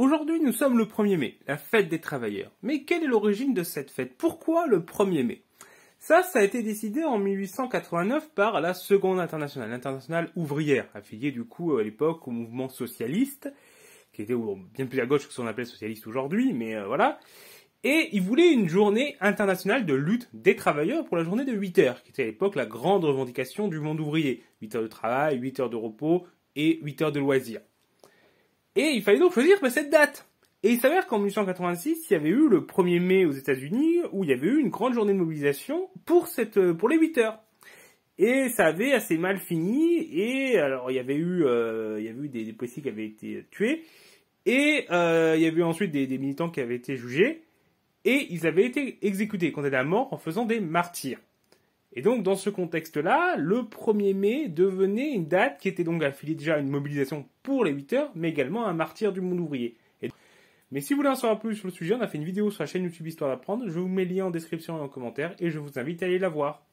Aujourd'hui, nous sommes le 1er mai, la fête des travailleurs. Mais quelle est l'origine de cette fête Pourquoi le 1er mai Ça, ça a été décidé en 1889 par la Seconde Internationale, l'internationale ouvrière, affiliée du coup à l'époque au mouvement socialiste, qui était bien plus à gauche que ce qu'on appelle socialiste aujourd'hui, mais euh, voilà. Et ils voulaient une journée internationale de lutte des travailleurs pour la journée de 8 heures, qui était à l'époque la grande revendication du monde ouvrier. 8 heures de travail, 8 heures de repos et 8 heures de loisirs. Et il fallait donc choisir bah, cette date. Et il s'avère qu'en 1886, il y avait eu le 1er mai aux États-Unis, où il y avait eu une grande journée de mobilisation pour cette, euh, pour les 8 heures. Et ça avait assez mal fini, et alors il y avait eu, euh, il eu des, policiers qui avaient été tués, et euh, il y avait eu ensuite des, des, militants qui avaient été jugés, et ils avaient été exécutés, condamnés à mort en faisant des martyrs. Et donc, dans ce contexte-là, le 1er mai devenait une date qui était donc affiliée déjà à une mobilisation pour les 8 heures, mais également à un martyr du monde ouvrier. Mais si vous voulez en savoir plus sur le sujet, on a fait une vidéo sur la chaîne YouTube Histoire d'apprendre. Je vous mets le lien en description et en commentaire et je vous invite à aller la voir.